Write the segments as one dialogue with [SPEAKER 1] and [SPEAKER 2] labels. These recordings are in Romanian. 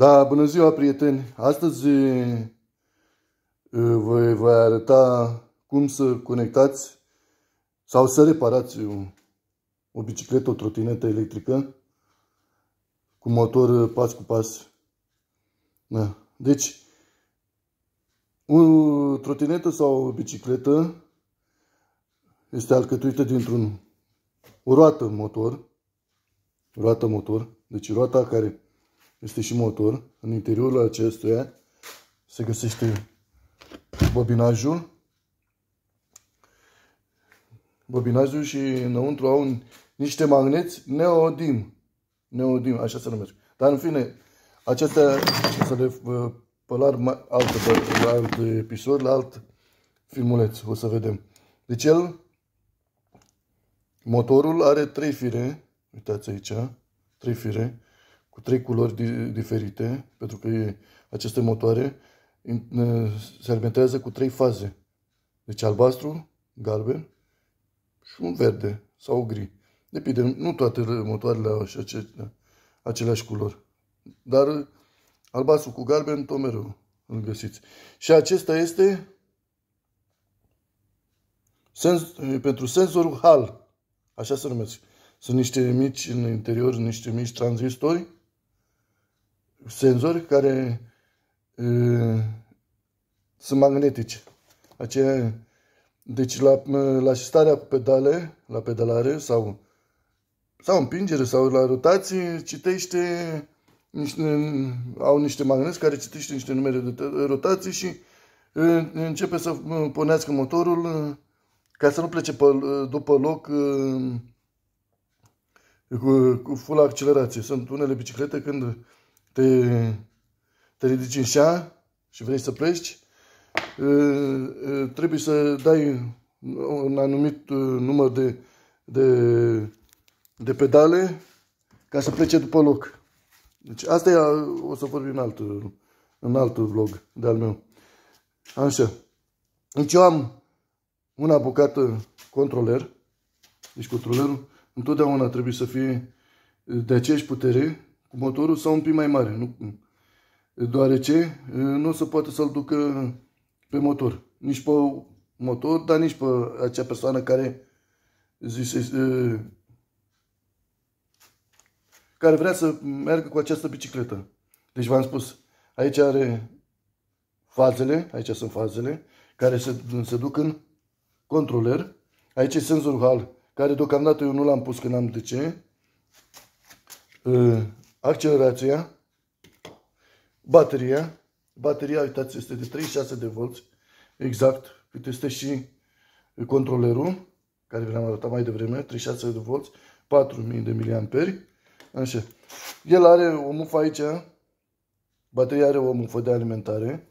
[SPEAKER 1] Da, bună ziua, prieteni! Astăzi eh, vă voi arăta cum să conectați sau să reparați o bicicletă, o trotinetă electrică cu motor eh, pas cu pas. Da. Deci, o trotinetă sau o bicicletă este alcătuită dintr-un roată motor, roată motor, deci roata care este și motor. În interiorul acestuia se găsește bobinajul. Bobinajul și înăuntru au niște magneți neodim. Neodim, așa se numesc. Dar în fine, acestea să le pălar altă, la alt episod, la alt filmuleț, o să vedem. Deci el, motorul are trei fire, uitați aici, trei fire, cu trei culori di- diferite, pentru că aceste motoare se alimentează cu trei faze. Deci albastru, galben și un verde sau gri. Depinde, nu toate motoarele au aceleași culori. Dar albastru cu galben, tot mereu îl găsiți. Și acesta este sens, pentru senzorul HAL. Așa se numește. Sunt niște mici în interior, niște mici tranzistori senzori care e, sunt magnetici. Aceea, deci la, la starea pedale, la pedalare sau, sau împingere sau la rotație, citește niște, au niște magneți care citește niște numere de rotații și începe să punească motorul ca să nu plece pe, după loc cu, cu full accelerație. Sunt unele biciclete când te, te ridici în șa și vrei să pleci, trebuie să dai un anumit număr de, de, de pedale ca să plece după loc. Deci asta e, o să vorbim în alt, în alt vlog de-al meu. Așa. Deci eu am una bucată controler. Deci controlerul întotdeauna trebuie să fie de aceeași putere cu motorul sau un pic mai mare, nu, deoarece nu o să poată să-l ducă pe motor. Nici pe motor, dar nici pe acea persoană care zise, care vrea să meargă cu această bicicletă. Deci v-am spus, aici are fazele, aici sunt fazele, care se, se duc în controler. Aici e senzorul HAL, care deocamdată eu nu l-am pus că n-am de ce accelerația, bateria. Bateria, uitați, este de 36 de volți, exact, cât este și controlerul, care vi l-am arătat mai devreme, 36 de volți, 4000 de miliamperi. Așa. El are o mufă aici, bateria are o mufă de alimentare.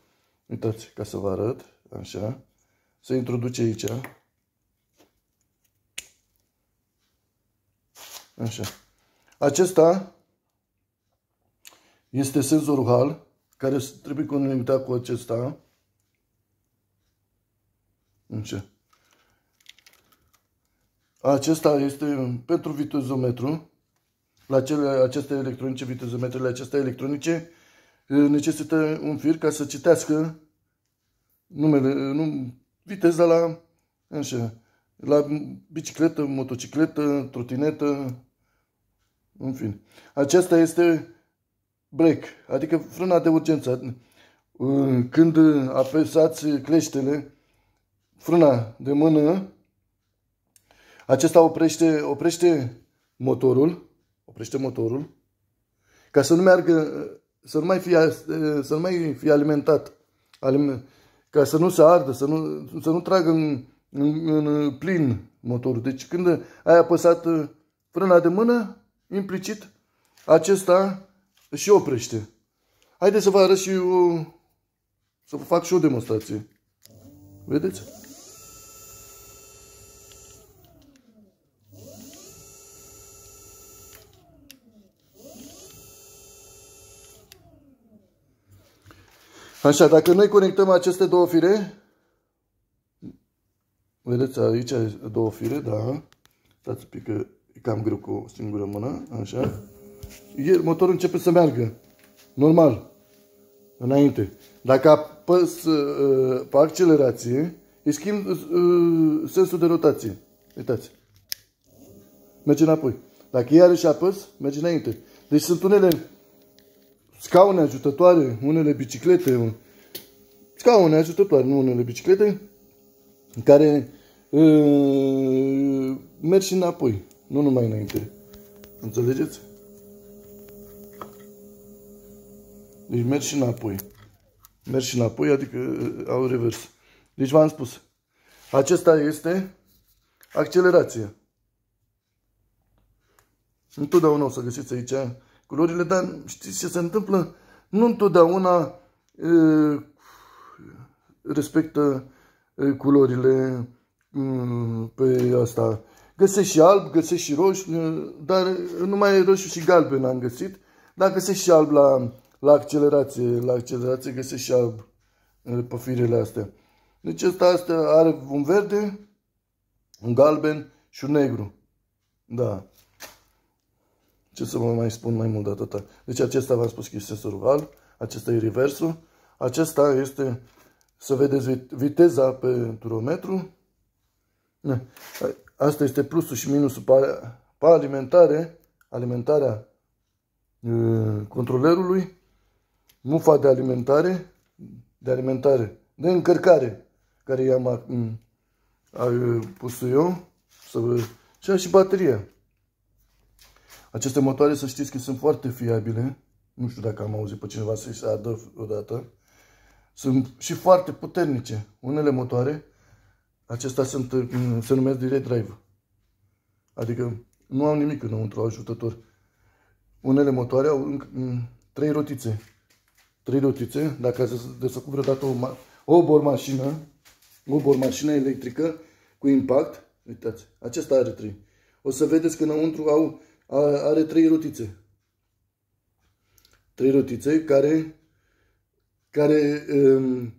[SPEAKER 1] Uitați, ca să vă arăt, așa. Se introduce aici. Așa. Acesta este senzorul HAL, care trebuie conectat cu acesta. Ce? Acesta este pentru vitezometru. La cele, aceste electronice, vitezometrele acestea electronice, necesită un fir ca să citească numele, num, viteza la, așa, la bicicletă, motocicletă, trotinetă, în fine. Aceasta este brake, adică frâna de urgență. Când apăsați cleștele, frâna de mână, acesta oprește, oprește motorul, oprește motorul, ca să nu meargă, să nu mai fie, să nu mai fie alimentat, ca să nu se ardă, să nu, să nu tragă în, în, în plin motorul. Deci când ai apăsat frâna de mână, implicit, acesta și oprește. Haideți să vă arăt și eu, să vă fac și o demonstrație. Vedeți? Așa, dacă noi conectăm aceste două fire, vedeți aici două fire, da, stați un pic că e cam greu cu o singură mână, așa, motorul începe să meargă. Normal. Înainte. Dacă apăs uh, pe accelerație, îi schimb uh, sensul de rotație. Uitați. Merge înapoi. Dacă iarăși apăs, merge înainte. Deci sunt unele scaune ajutătoare, unele biciclete, scaune ajutătoare, nu unele biciclete, în care uh, mergi înapoi, nu numai înainte. Înțelegeți? Deci mergi și înapoi. Mergi și înapoi, adică uh, au revers. Deci v-am spus. Acesta este accelerația. Întotdeauna o să găsiți aici culorile, dar știți ce se întâmplă? Nu întotdeauna e, uh, respectă e, uh, culorile mm, pe asta. Găsești și alb, găsești și roșu, dar numai roșu și galben am găsit. Dar găsești și alb la la accelerație. La accelerație găsești și alb pe firele astea. Deci asta, asta are un verde, un galben și un negru. Da. Ce să vă mai spun mai mult de atâta. Deci acesta v-am spus că este sensorul alb, acesta e reversul, acesta este să vedeți viteza pe turometru. Asta este plusul și minusul pe alimentare, alimentarea controlerului nu fac de alimentare, de alimentare, de încărcare, care i-am pus eu, să vă... și și bateria. Aceste motoare, să știți că sunt foarte fiabile, nu știu dacă am auzit pe cineva să-i se adă odată, sunt și foarte puternice. Unele motoare, acestea sunt, se numesc direct drive. Adică nu au nimic înăuntru ajutător. Unele motoare au trei rotițe trei rotițe, dacă ați desfăcut vreodată o, o bormașină, o bormașină electrică cu impact, uitați, acesta are trei. O să vedeți că înăuntru au, are trei rotițe. Trei rotițe care, care um,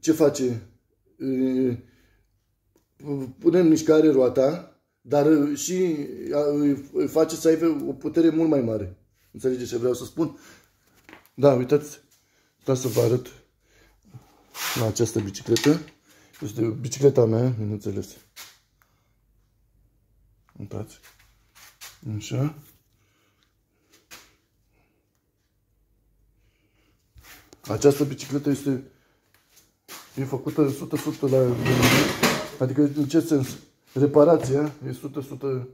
[SPEAKER 1] ce face? Uh, Pune în mișcare roata, dar uh, și uh, face să aibă o putere mult mai mare. Înțelegeți ce vreau să spun? Da, uitați, da să vă arăt la această bicicletă. Este bicicleta mea, bineînțeles. Uitați. Așa. Această bicicletă este e făcută 100% la adică în ce sens? Reparația e 100%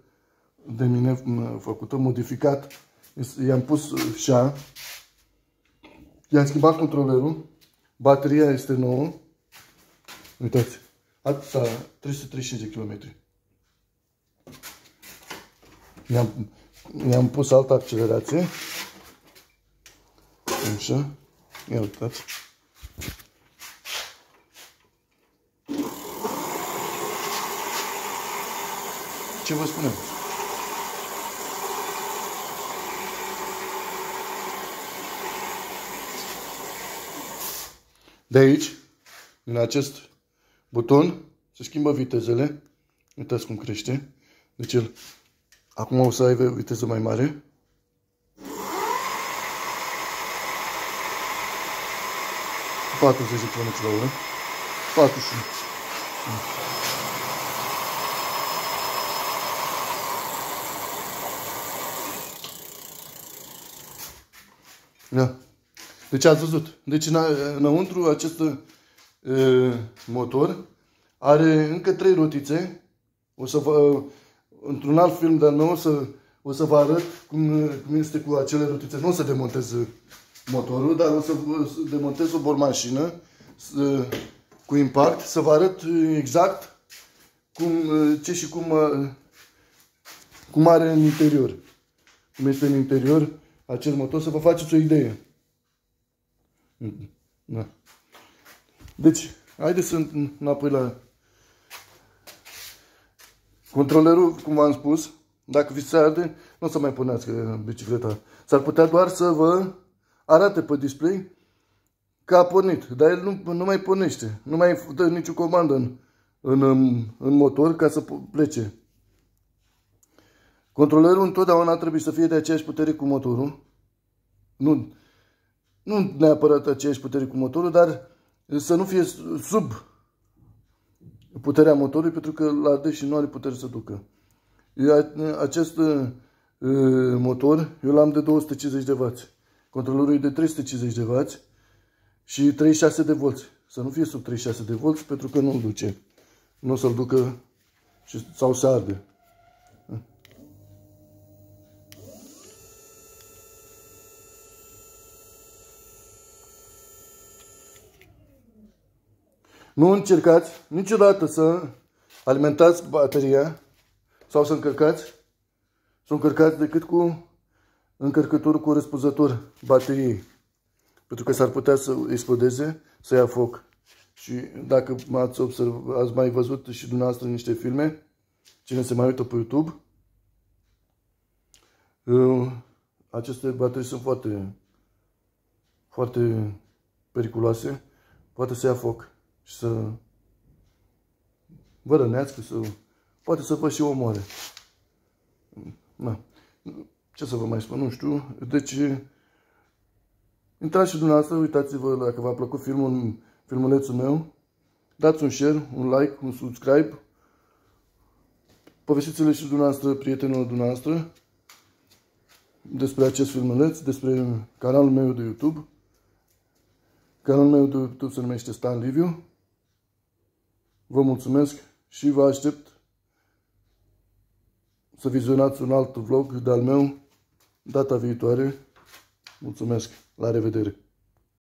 [SPEAKER 1] de mine făcută, modificat. I-am pus șa, I-am schimbat controlerul. Bateria este nouă. Uitați. Atâta, 330 de km. am i-am pus altă accelerație. Așa. Ia uitați. Ce vă spunem? De aici, în acest buton, se schimbă vitezele. Uitați cum crește. Deci el acum o să aibă viteză mai mare. Cu 40 km la oră. 41. Yeah. Da. Deci ați văzut. Deci înăuntru acest uh, motor are încă trei rotițe. O să vă, într-un alt film de-al meu o să, o să vă arăt cum, cum este cu acele rotițe. Nu o să demontez motorul, dar o să demontez o bormașină uh, cu impact, să vă arăt exact cum, ce și cum, cum are în interior. Cum este în interior acest motor, să vă faceți o idee. Da. Deci, haideți să înapoi la controlerul, cum v-am spus, dacă vi se arde, nu o să mai puneți uh, bicicleta. S-ar putea doar să vă arate pe display că a pornit, dar el nu, nu mai pornește, nu mai dă nicio comandă în, în, um, în motor ca să plece. Controlerul întotdeauna trebuie să fie de aceeași putere cu motorul. Nu, nu neapărat aceeași putere cu motorul, dar să nu fie sub puterea motorului, pentru că la și nu are putere să ducă. acest motor, eu l-am de 250 de W. Controlorul e de 350 de W și 36 de V. Să nu fie sub 36 de V, pentru că nu-l duce. Nu o să-l ducă și, sau se arde. Nu încercați niciodată să alimentați bateria sau să încărcați, să încărcați decât cu încărcător cu răspunzător bateriei. Pentru că s-ar putea să explodeze, să ia foc. Și dacă ați, observat, ați mai văzut și dumneavoastră niște filme, cine se mai uită pe YouTube, uh, aceste baterii sunt foarte, foarte periculoase, poate să ia foc și să vă rănească, să, poate să vă și omoare. Na. Ce să vă mai spun, nu știu. Deci, intrați și dumneavoastră, uitați-vă dacă v-a plăcut filmul, filmulețul meu. Dați un share, un like, un subscribe. Povestiți-le și dumneavoastră, prietenilor dumneavoastră, despre acest filmuleț, despre canalul meu de YouTube. Canalul meu de YouTube se numește Stan Liviu. Vă mulțumesc și vă aștept să vizionați un alt vlog de-al meu data viitoare. Mulțumesc! La revedere!